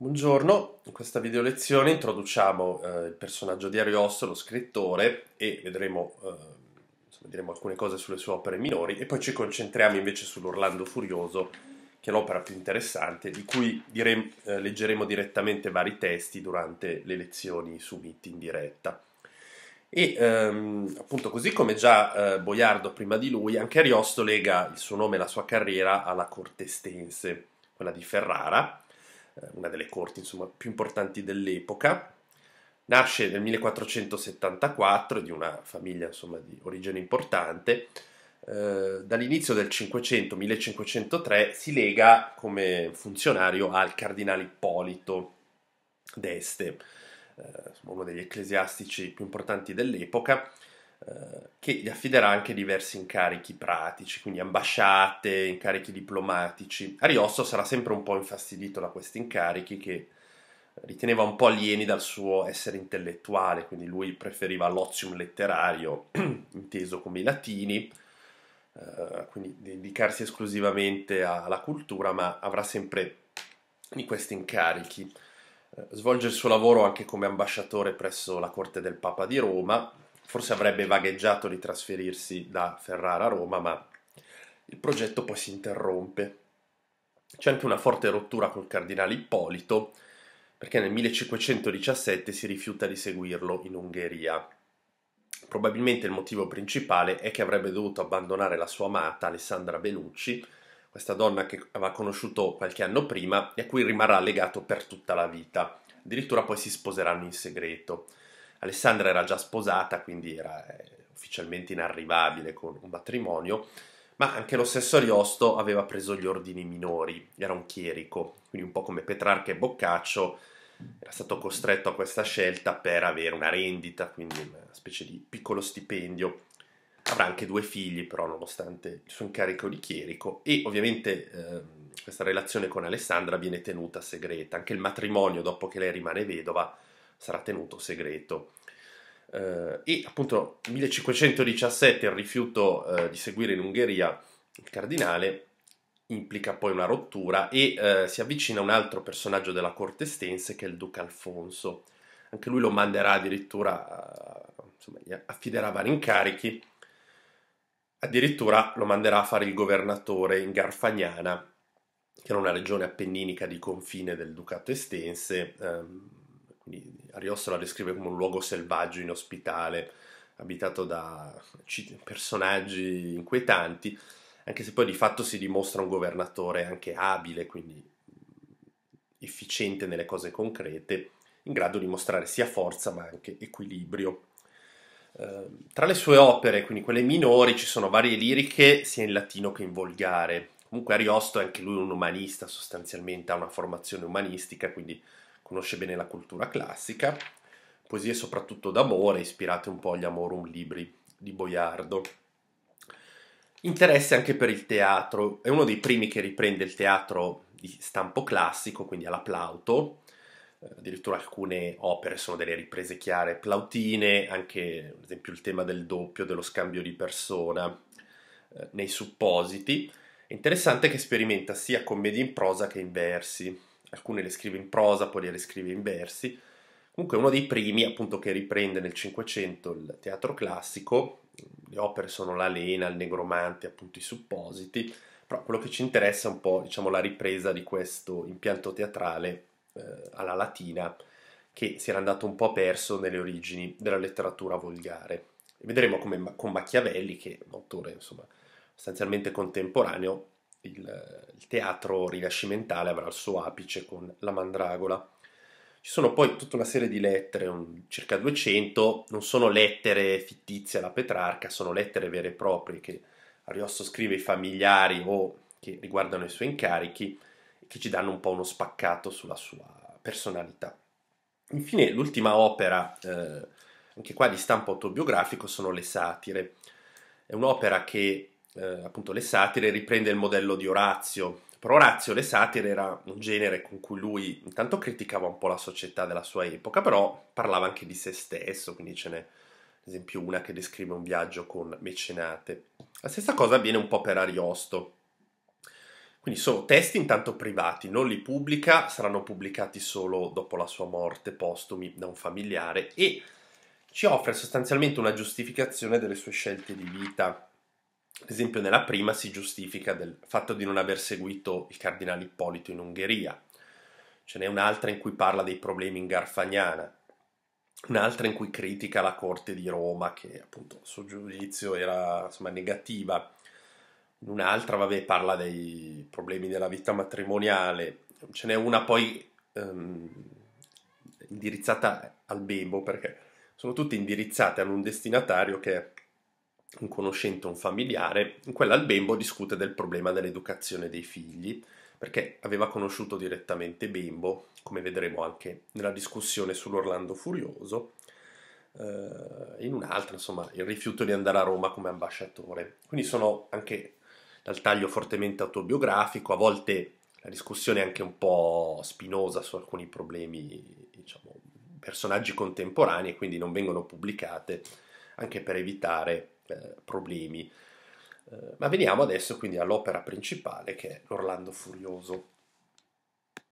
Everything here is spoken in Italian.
Buongiorno, in questa video lezione introduciamo eh, il personaggio di Ariosto, lo scrittore, e vedremo eh, insomma, diremo alcune cose sulle sue opere minori e poi ci concentriamo invece sull'Orlando Furioso, che è l'opera più interessante, di cui diremo, eh, leggeremo direttamente vari testi durante le lezioni su Meet in diretta. E ehm, appunto così come già eh, Boiardo prima di lui, anche Ariosto lega il suo nome e la sua carriera alla corte estense, quella di Ferrara, eh, una delle corti insomma, più importanti dell'epoca. Nasce nel 1474 di una famiglia insomma, di origine importante. Eh, dall'inizio del 500, 1503, si lega come funzionario al cardinale Ippolito d'Este, eh, uno degli ecclesiastici più importanti dell'epoca, eh, che gli affiderà anche diversi incarichi pratici, quindi ambasciate, incarichi diplomatici. Ariosto sarà sempre un po' infastidito da questi incarichi che riteneva un po' alieni dal suo essere intellettuale, quindi lui preferiva l'ozium letterario, inteso come i latini, eh, quindi dedicarsi esclusivamente alla cultura, ma avrà sempre di questi incarichi. Eh, svolge il suo lavoro anche come ambasciatore presso la corte del Papa di Roma, forse avrebbe vagheggiato di trasferirsi da Ferrara a Roma, ma il progetto poi si interrompe. C'è anche una forte rottura col cardinale Ippolito, perché nel 1517 si rifiuta di seguirlo in Ungheria. Probabilmente il motivo principale è che avrebbe dovuto abbandonare la sua amata Alessandra Benucci, questa donna che aveva conosciuto qualche anno prima e a cui rimarrà legato per tutta la vita. Addirittura poi si sposeranno in segreto. Alessandra era già sposata, quindi era eh, ufficialmente inarrivabile con un matrimonio, ma anche lo stesso Ariosto aveva preso gli ordini minori, era un chierico, quindi un po' come Petrarca e Boccaccio, era stato costretto a questa scelta per avere una rendita, quindi una specie di piccolo stipendio. Avrà anche due figli, però, nonostante il suo incarico di chierico, e ovviamente eh, questa relazione con Alessandra viene tenuta segreta. Anche il matrimonio, dopo che lei rimane vedova, sarà tenuto segreto. Eh, e appunto 1517 il rifiuto eh, di seguire in Ungheria il cardinale implica poi una rottura e eh, si avvicina un altro personaggio della corte estense che è il duca Alfonso. Anche lui lo manderà addirittura, eh, insomma, gli affiderà vari incarichi, addirittura lo manderà a fare il governatore in Garfagnana, che era una regione appenninica di confine del ducato estense, ehm, quindi Ariosto la descrive come un luogo selvaggio, inospitale, abitato da personaggi inquietanti, anche se poi di fatto si dimostra un governatore anche abile, quindi efficiente nelle cose concrete, in grado di mostrare sia forza ma anche equilibrio. Ehm, tra le sue opere, quindi quelle minori, ci sono varie liriche sia in latino che in volgare. Comunque Ariosto è anche lui un umanista, sostanzialmente ha una formazione umanistica, quindi conosce bene la cultura classica, poesie soprattutto d'amore, ispirate un po' agli Amorum Libri di Boiardo. Interesse anche per il teatro, è uno dei primi che riprende il teatro di stampo classico, quindi alla Plauto, eh, addirittura alcune opere sono delle riprese chiare plautine, anche ad esempio il tema del doppio, dello scambio di persona eh, nei suppositi. È interessante che sperimenta sia commedia in prosa che in versi alcune le scrive in prosa, poi le riscrive in versi. Comunque è uno dei primi appunto che riprende nel Cinquecento il teatro classico, le opere sono l'Alena, il Negromante, appunto i Suppositi, però quello che ci interessa è un po' diciamo la ripresa di questo impianto teatrale eh, alla latina che si era andato un po' perso nelle origini della letteratura volgare. E vedremo come con Machiavelli, che è un autore insomma sostanzialmente contemporaneo, il, il teatro rinascimentale avrà il suo apice con la mandragola. Ci sono poi tutta una serie di lettere, un, circa 200, non sono lettere fittizie alla Petrarca, sono lettere vere e proprie che Ariosto scrive ai familiari o che riguardano i suoi incarichi e che ci danno un po' uno spaccato sulla sua personalità. Infine, l'ultima opera, eh, anche qua di stampo autobiografico, sono le satire. È un'opera che eh, appunto le satire, riprende il modello di Orazio. Per Orazio le satire era un genere con cui lui intanto criticava un po' la società della sua epoca, però parlava anche di se stesso, quindi ce n'è ad esempio una che descrive un viaggio con mecenate. La stessa cosa avviene un po' per Ariosto. Quindi sono testi intanto privati, non li pubblica, saranno pubblicati solo dopo la sua morte postumi da un familiare e ci offre sostanzialmente una giustificazione delle sue scelte di vita ad esempio, nella prima si giustifica del fatto di non aver seguito il cardinale Ippolito in Ungheria. Ce n'è un'altra in cui parla dei problemi in Garfagnana, un'altra in cui critica la corte di Roma, che appunto il suo giudizio era insomma, negativa, un'altra vabbè, parla dei problemi della vita matrimoniale, ce n'è una poi ehm, indirizzata al bimbo, perché sono tutte indirizzate ad un destinatario che un conoscente, un familiare, in quella al Bembo discute del problema dell'educazione dei figli, perché aveva conosciuto direttamente Bembo, come vedremo anche nella discussione sull'Orlando Furioso, eh, in un'altra, insomma, il rifiuto di andare a Roma come ambasciatore. Quindi sono anche dal taglio fortemente autobiografico, a volte la discussione è anche un po' spinosa su alcuni problemi, diciamo, personaggi contemporanei, quindi non vengono pubblicate, anche per evitare eh, problemi. Eh, ma veniamo adesso quindi all'opera principale che è l'Orlando Furioso.